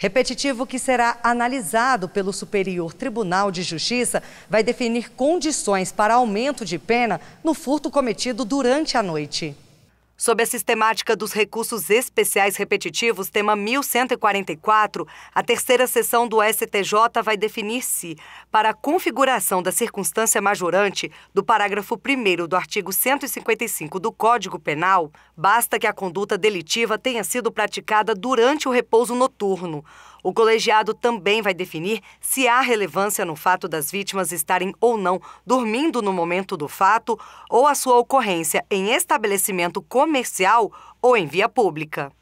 Repetitivo que será analisado pelo Superior Tribunal de Justiça vai definir condições para aumento de pena no furto cometido durante a noite. Sob a sistemática dos recursos especiais repetitivos, tema 1144, a terceira sessão do STJ vai definir se, para a configuração da circunstância majorante do parágrafo 1 do artigo 155 do Código Penal, basta que a conduta delitiva tenha sido praticada durante o repouso noturno o colegiado também vai definir se há relevância no fato das vítimas estarem ou não dormindo no momento do fato ou a sua ocorrência em estabelecimento comercial ou em via pública.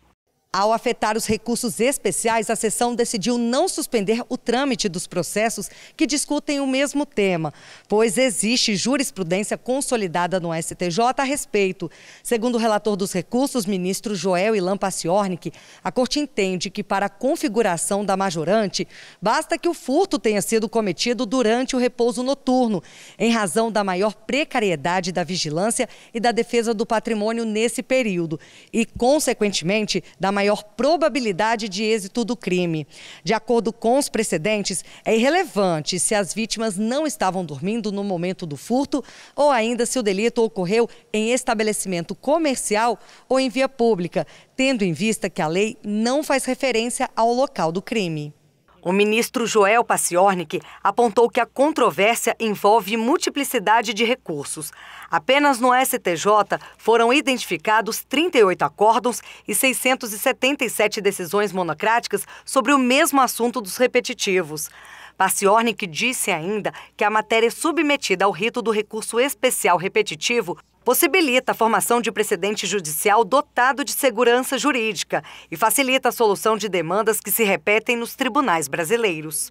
Ao afetar os recursos especiais, a sessão decidiu não suspender o trâmite dos processos que discutem o mesmo tema, pois existe jurisprudência consolidada no STJ a respeito. Segundo o relator dos recursos, ministro Joel Ilan Paciornik, a corte entende que para a configuração da majorante, basta que o furto tenha sido cometido durante o repouso noturno, em razão da maior precariedade da vigilância e da defesa do patrimônio nesse período, e, consequentemente, da maior probabilidade de êxito do crime. De acordo com os precedentes, é irrelevante se as vítimas não estavam dormindo no momento do furto ou ainda se o delito ocorreu em estabelecimento comercial ou em via pública, tendo em vista que a lei não faz referência ao local do crime. O ministro Joel Paciornik apontou que a controvérsia envolve multiplicidade de recursos. Apenas no STJ foram identificados 38 acórdãos e 677 decisões monocráticas sobre o mesmo assunto dos repetitivos. Paciornik disse ainda que a matéria é submetida ao rito do recurso especial repetitivo possibilita a formação de precedente judicial dotado de segurança jurídica e facilita a solução de demandas que se repetem nos tribunais brasileiros.